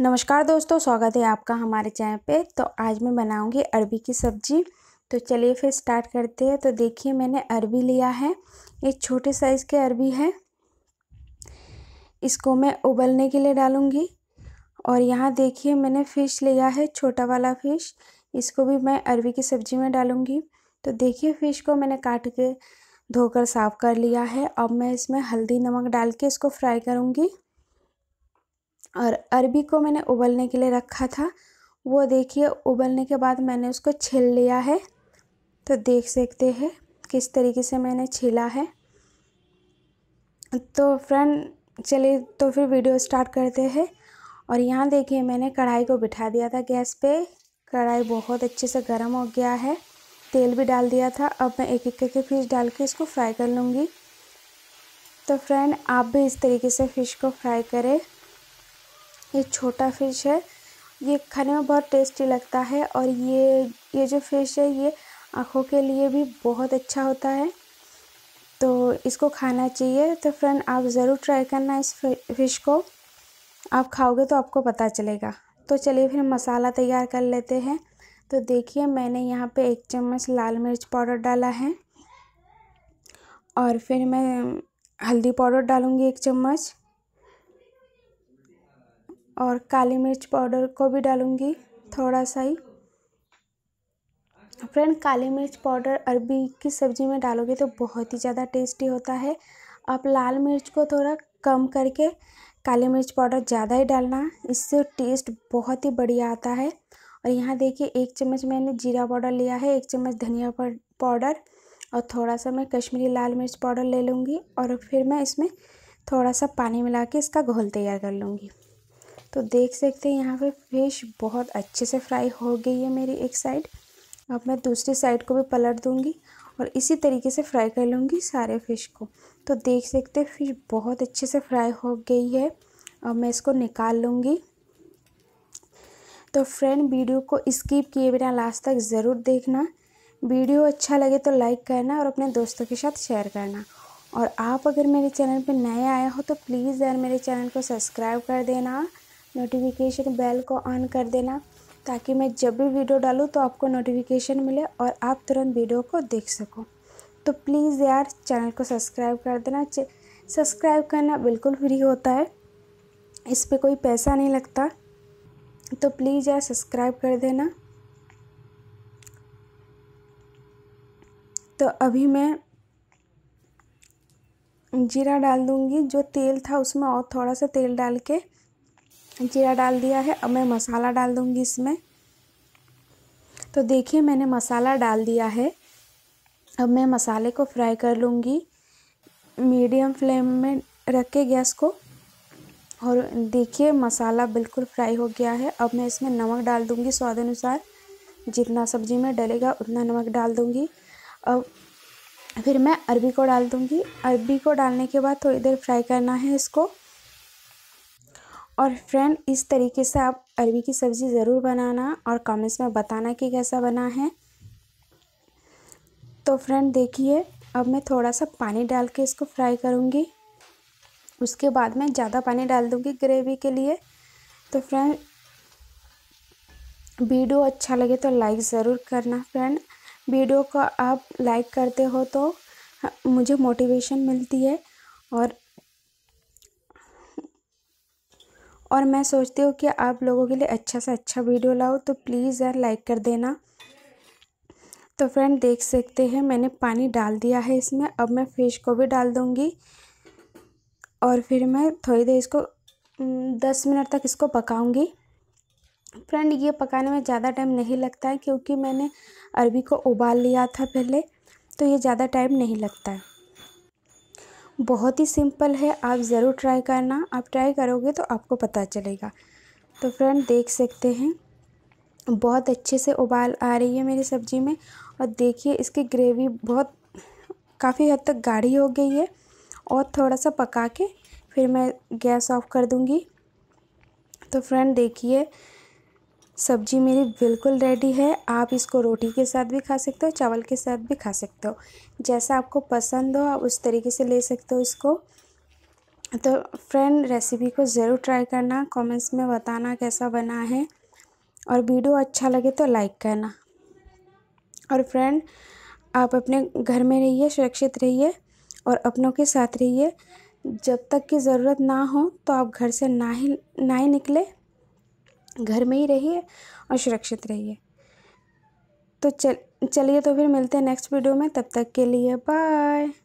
नमस्कार दोस्तों स्वागत है आपका हमारे चैनल पे तो आज मैं बनाऊंगी अरबी की सब्ज़ी तो चलिए फिर स्टार्ट करते हैं तो देखिए मैंने अरबी लिया है ये छोटे साइज़ के अरबी है इसको मैं उबलने के लिए डालूँगी और यहाँ देखिए मैंने फ़िश लिया है छोटा वाला फ़िश इसको भी मैं अरबी की सब्ज़ी में डालूँगी तो देखिए फ़िश को मैंने काट के धोकर साफ़ कर लिया है अब मैं इसमें हल्दी नमक डाल के इसको फ्राई करूँगी और अरबी को मैंने उबलने के लिए रखा था वो देखिए उबलने के बाद मैंने उसको छिल लिया है तो देख सकते हैं किस तरीके से मैंने छिला है तो फ्रेंड चलिए तो फिर वीडियो स्टार्ट करते हैं और यहाँ देखिए मैंने कढ़ाई को बिठा दिया था गैस पे कढ़ाई बहुत अच्छे से गर्म हो गया है तेल भी डाल दिया था अब मैं एक एक करके फिश डाल के इसको फ्राई कर लूँगी तो फ्रेंड आप भी इस तरीके से फ़िश को फ्राई करें ये छोटा फिश है ये खाने में बहुत टेस्टी लगता है और ये ये जो फिश है ये आँखों के लिए भी बहुत अच्छा होता है तो इसको खाना चाहिए तो फ्रेंड आप ज़रूर ट्राई करना इस फिश को आप खाओगे तो आपको पता चलेगा तो चलिए फिर मसाला तैयार कर लेते हैं तो देखिए मैंने यहाँ पे एक चम्मच लाल मिर्च पाउडर डाला है और फिर मैं हल्दी पाउडर डालूँगी एक चम्मच और काली मिर्च पाउडर को भी डालूँगी थोड़ा सा ही फ्रेंड काली मिर्च पाउडर अरबी की सब्ज़ी में डालोगे तो बहुत ही ज़्यादा टेस्टी होता है आप लाल मिर्च को थोड़ा कम करके काली मिर्च पाउडर ज़्यादा ही डालना इससे टेस्ट बहुत ही बढ़िया आता है और यहाँ देखिए एक चम्मच मैंने जीरा पाउडर लिया है एक चम्मच धनिया पाउडर और थोड़ा सा मैं कश्मीरी लाल मिर्च पाउडर ले लूँगी और फिर मैं इसमें थोड़ा सा पानी मिला के इसका घोल तैयार कर लूँगी तो देख सकते हैं यहाँ पे फिश बहुत अच्छे से फ्राई हो गई है मेरी एक साइड अब मैं दूसरी साइड को भी पलट दूँगी और इसी तरीके से फ्राई कर लूँगी सारे फ़िश को तो देख सकते हैं फ़िश बहुत अच्छे से फ्राई हो गई है अब मैं इसको निकाल लूँगी तो फ्रेंड वीडियो को स्किप किए बिना लास्ट तक ज़रूर देखना वीडियो अच्छा लगे तो लाइक करना और अपने दोस्तों के साथ शेयर करना और आप अगर मेरे चैनल पर नए आए हो तो प्लीज़ यार मेरे चैनल को सब्सक्राइब कर देना नोटिफिकेशन बेल को ऑन कर देना ताकि मैं जब भी वीडियो डालूँ तो आपको नोटिफिकेशन मिले और आप तुरंत वीडियो को देख सको तो प्लीज़ यार चैनल को सब्सक्राइब कर देना सब्सक्राइब करना बिल्कुल फ्री होता है इस पर कोई पैसा नहीं लगता तो प्लीज़ यार सब्सक्राइब कर देना तो अभी मैं जीरा डाल दूँगी जो तेल था उसमें और थोड़ा सा तेल डाल के जीरा डाल दिया है अब मैं मसाला डाल दूँगी इसमें तो देखिए मैंने मसाला डाल दिया है अब मैं मसाले को फ्राई कर लूँगी मीडियम फ्लेम में रख के गैस को और देखिए मसाला बिल्कुल फ्राई हो गया है अब मैं इसमें नमक डाल दूँगी स्वाद अनुसार जितना सब्ज़ी में डलेगा उतना नमक डाल दूँगी अब फिर मैं अरबी को डाल दूँगी अरबी को डालने के बाद थोड़ी देर फ्राई करना है इसको और फ्रेंड इस तरीके से आप अरबी की सब्ज़ी ज़रूर बनाना और कमेंट्स में बताना कि कैसा बना है तो फ्रेंड देखिए अब मैं थोड़ा सा पानी डाल के इसको फ्राई करूँगी उसके बाद मैं ज़्यादा पानी डाल दूँगी ग्रेवी के लिए तो फ्रेंड वीडियो अच्छा लगे तो लाइक ज़रूर करना फ्रेंड वीडियो को आप लाइक करते हो तो मुझे मोटिवेशन मिलती है और और मैं सोचती हूँ कि आप लोगों के लिए अच्छा से अच्छा वीडियो लाओ तो प्लीज़ यार लाइक कर देना तो फ्रेंड देख सकते हैं मैंने पानी डाल दिया है इसमें अब मैं फिश को भी डाल दूँगी और फिर मैं थोड़ी देर इसको दस मिनट तक इसको पकाऊंगी फ्रेंड ये पकाने में ज़्यादा टाइम नहीं लगता है क्योंकि मैंने अरबी को उबाल लिया था पहले तो ये ज़्यादा टाइम नहीं लगता है बहुत ही सिंपल है आप ज़रूर ट्राई करना आप ट्राई करोगे तो आपको पता चलेगा तो फ्रेंड देख सकते हैं बहुत अच्छे से उबाल आ रही है मेरी सब्ज़ी में और देखिए इसकी ग्रेवी बहुत काफ़ी हद तक गाढ़ी हो गई है और थोड़ा सा पका के फिर मैं गैस ऑफ कर दूँगी तो फ्रेंड देखिए सब्जी मेरी बिल्कुल रेडी है आप इसको रोटी के साथ भी खा सकते हो चावल के साथ भी खा सकते हो जैसा आपको पसंद हो आप उस तरीके से ले सकते हो इसको तो फ्रेंड रेसिपी को ज़रूर ट्राई करना कमेंट्स में बताना कैसा बना है और वीडियो अच्छा लगे तो लाइक करना और फ्रेंड आप अपने घर में रहिए सुरक्षित रहिए और अपनों के साथ रहिए जब तक की ज़रूरत ना हो तो आप घर से ना ही ना ही निकले घर में ही रहिए और सुरक्षित रहिए तो चल चलिए तो फिर मिलते हैं नेक्स्ट वीडियो में तब तक के लिए बाय